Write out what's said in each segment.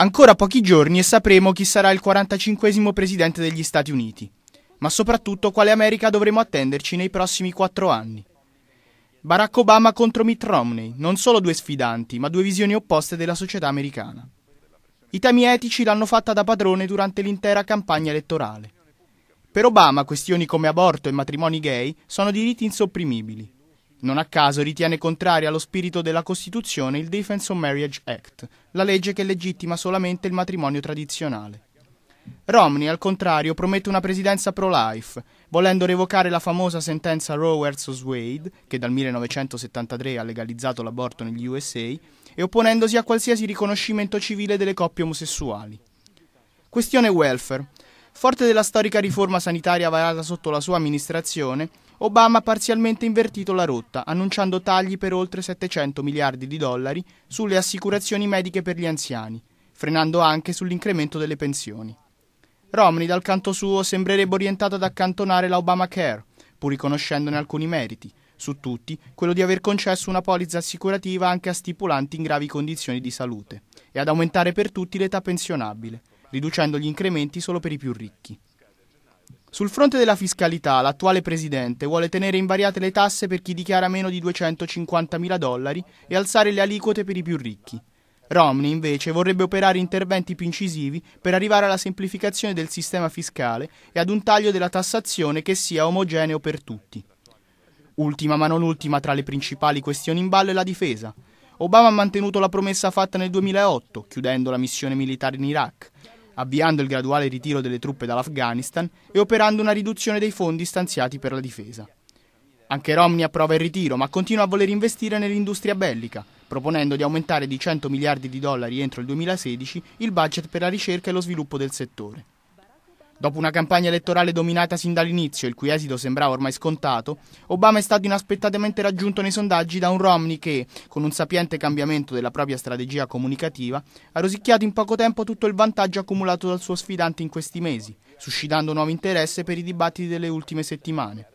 Ancora pochi giorni e sapremo chi sarà il 45 presidente degli Stati Uniti, ma soprattutto quale America dovremo attenderci nei prossimi quattro anni. Barack Obama contro Mitt Romney, non solo due sfidanti, ma due visioni opposte della società americana. I temi etici l'hanno fatta da padrone durante l'intera campagna elettorale. Per Obama questioni come aborto e matrimoni gay sono diritti insopprimibili. Non a caso ritiene contraria allo spirito della Costituzione il Defense of Marriage Act, la legge che legittima solamente il matrimonio tradizionale. Romney, al contrario, promette una presidenza pro-life, volendo revocare la famosa sentenza Roe vs. Wade, che dal 1973 ha legalizzato l'aborto negli USA, e opponendosi a qualsiasi riconoscimento civile delle coppie omosessuali. Questione welfare. Forte della storica riforma sanitaria varata sotto la sua amministrazione, Obama ha parzialmente invertito la rotta, annunciando tagli per oltre 700 miliardi di dollari sulle assicurazioni mediche per gli anziani, frenando anche sull'incremento delle pensioni. Romney, dal canto suo, sembrerebbe orientato ad accantonare la Obamacare, pur riconoscendone alcuni meriti, su tutti quello di aver concesso una polizza assicurativa anche a stipulanti in gravi condizioni di salute, e ad aumentare per tutti l'età pensionabile, riducendo gli incrementi solo per i più ricchi. Sul fronte della fiscalità, l'attuale presidente vuole tenere invariate le tasse per chi dichiara meno di 250 mila dollari e alzare le aliquote per i più ricchi. Romney invece vorrebbe operare interventi più incisivi per arrivare alla semplificazione del sistema fiscale e ad un taglio della tassazione che sia omogeneo per tutti. Ultima ma non ultima tra le principali questioni in ballo è la difesa. Obama ha mantenuto la promessa fatta nel 2008, chiudendo la missione militare in Iraq, avviando il graduale ritiro delle truppe dall'Afghanistan e operando una riduzione dei fondi stanziati per la difesa. Anche Romney approva il ritiro, ma continua a voler investire nell'industria bellica, proponendo di aumentare di 100 miliardi di dollari entro il 2016 il budget per la ricerca e lo sviluppo del settore. Dopo una campagna elettorale dominata sin dall'inizio, il cui esito sembrava ormai scontato, Obama è stato inaspettatamente raggiunto nei sondaggi da un Romney che, con un sapiente cambiamento della propria strategia comunicativa, ha rosicchiato in poco tempo tutto il vantaggio accumulato dal suo sfidante in questi mesi, suscitando nuovo interesse per i dibattiti delle ultime settimane.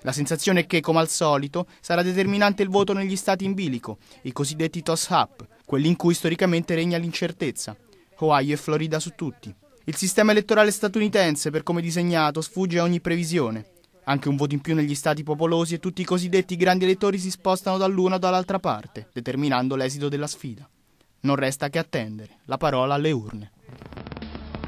La sensazione è che, come al solito, sarà determinante il voto negli stati in bilico, i cosiddetti toss-up, quelli in cui storicamente regna l'incertezza, Ohio e Florida su tutti. Il sistema elettorale statunitense, per come disegnato, sfugge a ogni previsione. Anche un voto in più negli stati popolosi e tutti i cosiddetti grandi elettori si spostano dall'una o dall'altra parte, determinando l'esito della sfida. Non resta che attendere la parola alle urne.